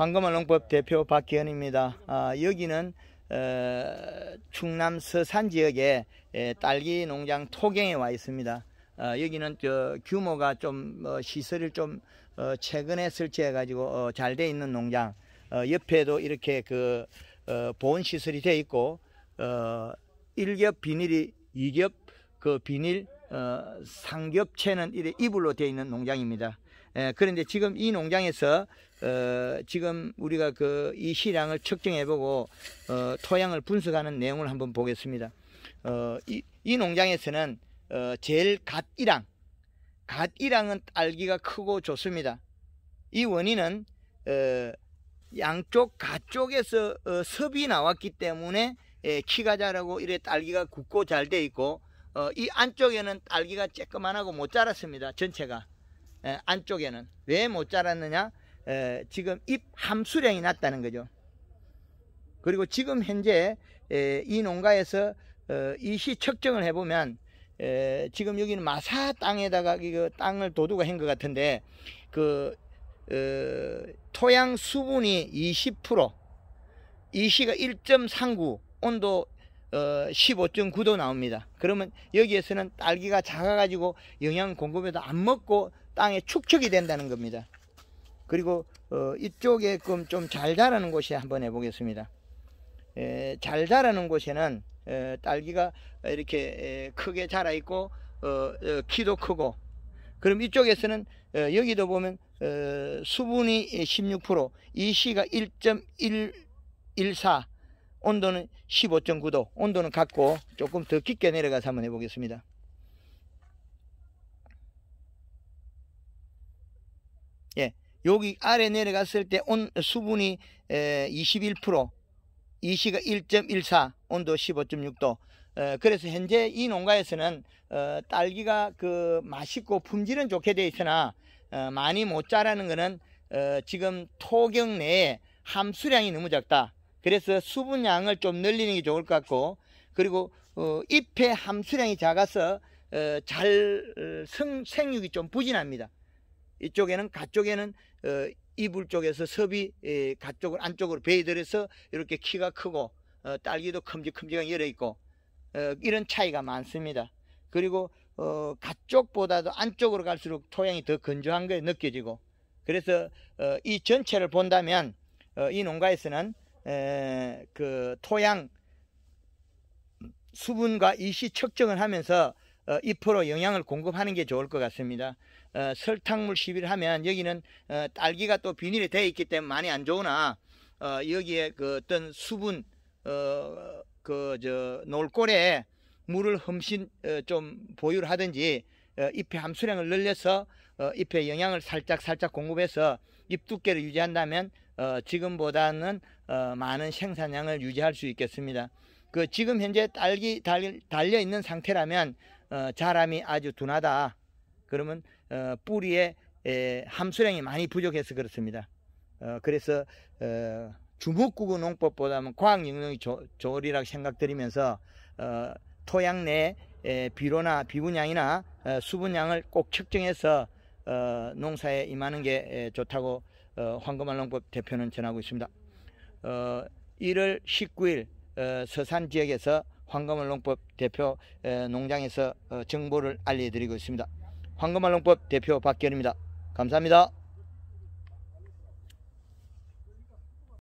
황금알농법 대표 박기현입니다. 아, 여기는 어, 충남 서산 지역에 에, 예, 딸기 농장 토경에 와 있습니다. 어, 여기는 저 규모가 좀 어, 뭐, 시설이좀 어, 최근에 설치해 가지고 어, 잘돼 있는 농장 어, 옆에도 이렇게 그 어, 보온 시설이 돼 있고 어, 1겹 비닐이 2겹 그 비닐 어, 상겹채는이불로돼 있는 농장입니다. 예, 그런데 지금 이 농장에서 어, 지금 우리가 그이 시량을 측정해보고 어, 토양을 분석하는 내용을 한번 보겠습니다. 어, 이, 이 농장에서는 어, 제일 갓 1항, 갓1항은 딸기가 크고 좋습니다. 이 원인은 어, 양쪽 갓쪽에서 어, 섭이 나왔기 때문에 예, 키가 자라고 이래 딸기가 굳고 잘 돼 있고 어, 이 안쪽에는 딸기가 쬐끄만하고 못 자랐습니다. 전체가 안쪽에는 왜 못 자랐느냐 지금 잎 함수량이 낮다는 거죠 그리고 지금 현재 이 농가에서 어, 이시 측정을 해보면 지금 여기는 마사 땅에다가 그 땅을 도둑가한것 같은데 그 어, 토양 수분이 20% 이시가 1.39 온도 15.9도 어, 나옵니다. 그러면 여기에서는 딸기가 작아가지고 영양 공급에도 안 먹고 땅에 축척이 된다는 겁니다. 그리고 어, 이쪽에 좀 잘 자라는 곳에 한번 해보겠습니다. 에, 잘 자라는 곳에는 에, 딸기가 이렇게 에, 크게 자라 있고 어, 어, 키도 크고 그럼 이쪽에서는 어, 여기도 보면 어, 수분이 16%이 c 가1.114 온도는 15.9도 온도는 같고 조금 더 깊게 내려가서 한번 해보겠습니다. 예, 여기 아래 내려갔을 때 온 수분이 에, 21%, 이시가 1.14, 온도 15.6도. 에, 그래서 현재 이 농가에서는 어, 딸기가 그 맛있고 품질은 좋게 돼 있으나 어, 많이 못 자라는 것은 어, 지금 토경 내에 함수량이 너무 작다. 그래서 수분량을 좀 늘리는 게 좋을 것 같고 그리고 어, 잎의 함수량이 작아서 어, 잘 어, 생, 생육이 좀 부진합니다. 이쪽에는 가쪽에는 어, 이불 쪽에서 섭이 에, 예, 가쪽을 안쪽으로 베이들에서 이렇게 키가 크고 어, 딸기도 큼직큼직한열어 있고 어, 이런 차이가 많습니다. 그리고 어, 가쪽보다도 안쪽으로 갈수록 토양이 더 건조한 게 느껴지고 그래서 어, 이 전체를 본다면 어, 이 농가에서는 에, 그 토양 수분과 이시 측정을 하면서 잎으로 어, 영양을 공급하는 게 좋을 것 같습니다. 어, 설탕물 시비를 하면 여기는 어, 딸기가 또 비닐이 되어 있기 때문에 많이 안 좋으나 어, 여기에 그 어떤 수분 어, 그저 놀골에 물을 흠씬 어, 좀 보유를 하든지 어, 잎의 함수량을 늘려서 어, 잎에 영양을 살짝 살짝 공급해서 잎 두께를 유지한다면 어, 지금보다는 어, 많은 생산량을 유지할 수 있겠습니다. 그 지금 현재 딸기 달, 달려 있는 상태라면 어, 자람이 아주 둔하다. 그러면 어, 뿌리에 에, 함수량이 많이 부족해서 그렇습니다. 어, 그래서 어, 주목구구 농법보다는 과학영농이 좋으리라고 생각드리면서 어, 토양 내 비료나 비분양이나 어, 수분양을꼭 측정해서 어, 농사에 임하는 게 에, 좋다고 어, 황금알농법 대표는 전하고 있습니다. 어, 1월 19일 어, 서산 지역에서 황금알농법 대표 농장에서 어, 정보를 알려드리고 있습니다. 황금알농법 대표 박결입니다. 감사합니다.